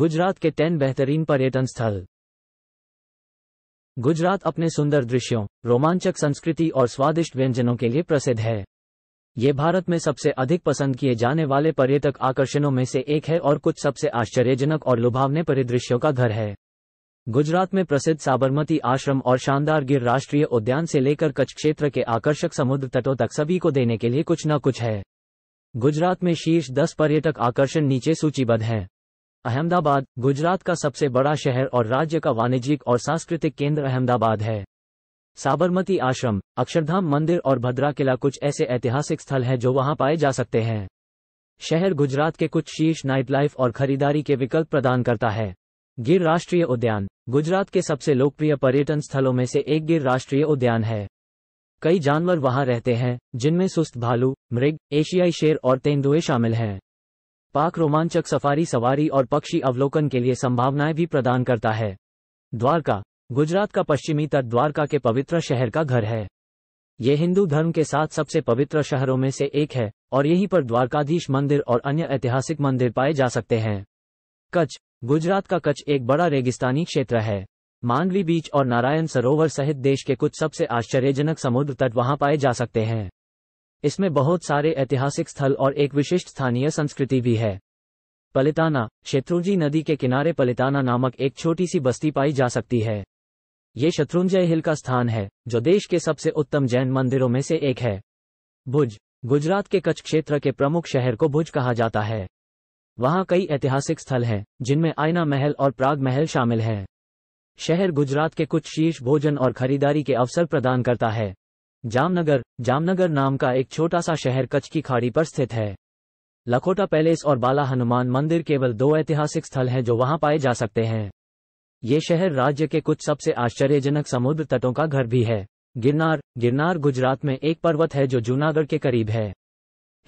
गुजरात के टेन बेहतरीन पर्यटन स्थल गुजरात अपने सुंदर दृश्यों रोमांचक संस्कृति और स्वादिष्ट व्यंजनों के लिए प्रसिद्ध है ये भारत में सबसे अधिक पसंद किए जाने वाले पर्यटक आकर्षणों में से एक है और कुछ सबसे आश्चर्यजनक और लुभावने परिदृश्यों का घर है गुजरात में प्रसिद्ध साबरमती आश्रम और शानदार गिर राष्ट्रीय उद्यान से लेकर कच्छ क्षेत्र के आकर्षक समुद्र तटों तक सभी को देने के लिए कुछ न कुछ है गुजरात में शीर्ष दस पर्यटक आकर्षण नीचे सूचीबद्ध हैं अहमदाबाद गुजरात का सबसे बड़ा शहर और राज्य का वाणिज्यिक और सांस्कृतिक केंद्र अहमदाबाद है साबरमती आश्रम अक्षरधाम मंदिर और भद्रा किला कुछ ऐसे ऐतिहासिक स्थल हैं जो वहां पाए जा सकते हैं शहर गुजरात के कुछ शीर्ष नाइट लाइफ और खरीदारी के विकल्प प्रदान करता है गिर राष्ट्रीय उद्यान गुजरात के सबसे लोकप्रिय पर्यटन स्थलों में से एक गिर राष्ट्रीय उद्यान है कई जानवर वहां रहते हैं जिनमें सुस्त भालू मृग एशियाई शेर और तेंदुए शामिल हैं पाक रोमांचक सफारी सवारी और पक्षी अवलोकन के लिए संभावनाएं भी प्रदान करता है द्वारका गुजरात का पश्चिमी तट द्वारका के पवित्र शहर का घर है ये हिंदू धर्म के साथ सबसे पवित्र शहरों में से एक है और यहीं पर द्वारकाधीश मंदिर और अन्य ऐतिहासिक मंदिर पाए जा सकते हैं कच्छ गुजरात का कच्छ एक बड़ा रेगिस्तानी क्षेत्र है मांडवी बीच और नारायण सरोवर सहित देश के कुछ सबसे आश्चर्यजनक समुद्र तट वहां पाए जा सकते हैं इसमें बहुत सारे ऐतिहासिक स्थल और एक विशिष्ट स्थानीय संस्कृति भी है पलिताना शत्रुंजी नदी के किनारे पलिताना नामक एक छोटी सी बस्ती पाई जा सकती है ये शत्रुंजय हिल का स्थान है जो देश के सबसे उत्तम जैन मंदिरों में से एक है भुज गुजरात के कच्छ क्षेत्र के प्रमुख शहर को भुज कहा जाता है वहाँ कई ऐतिहासिक स्थल हैं जिनमें आयना महल और प्राग महल शामिल हैं शहर गुजरात के कुछ शीर्ष भोजन और खरीदारी के अवसर प्रदान करता है जामनगर जामनगर नाम का एक छोटा सा शहर कच्छ की खाड़ी पर स्थित है लखोटा पैलेस और बाला हनुमान मंदिर केवल दो ऐतिहासिक स्थल हैं जो वहां पाए जा सकते हैं ये शहर राज्य के कुछ सबसे आश्चर्यजनक समुद्र तटों का घर भी है गिरनार गिरनार गुजरात में एक पर्वत है जो जूनागढ़ के करीब है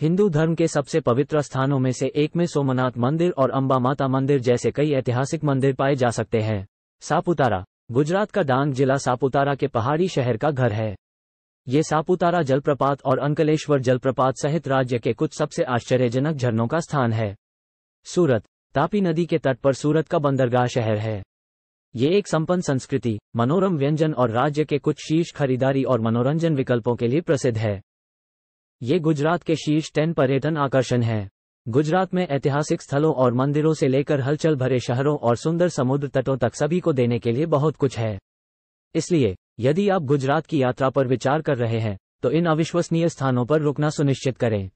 हिंदू धर्म के सबसे पवित्र स्थानों में से एक में सोमनाथ मंदिर और अम्बा माता मंदिर जैसे कई ऐतिहासिक मंदिर पाए जा सकते हैं सापुतारा गुजरात का डांग जिला सापुतारा के पहाड़ी शहर का घर है ये सापुतारा जलप्रपात और अंकलेश्वर जलप्रपात सहित राज्य के कुछ सबसे आश्चर्यजनक झरनों का स्थान है सूरत तापी नदी के तट पर सूरत का बंदरगाह शहर है ये एक संपन्न संस्कृति मनोरम व्यंजन और राज्य के कुछ शीर्ष खरीदारी और मनोरंजन विकल्पों के लिए प्रसिद्ध है ये गुजरात के शीर्ष टेन पर्यटन आकर्षण है गुजरात में ऐतिहासिक स्थलों और मंदिरों से लेकर हलचल भरे शहरों और सुंदर समुद्र तटों तक सभी को देने के लिए बहुत कुछ है इसलिए यदि आप गुजरात की यात्रा पर विचार कर रहे हैं तो इन अविश्वसनीय स्थानों पर रुकना सुनिश्चित करें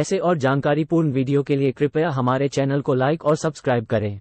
ऐसे और जानकारीपूर्ण वीडियो के लिए कृपया हमारे चैनल को लाइक और सब्सक्राइब करें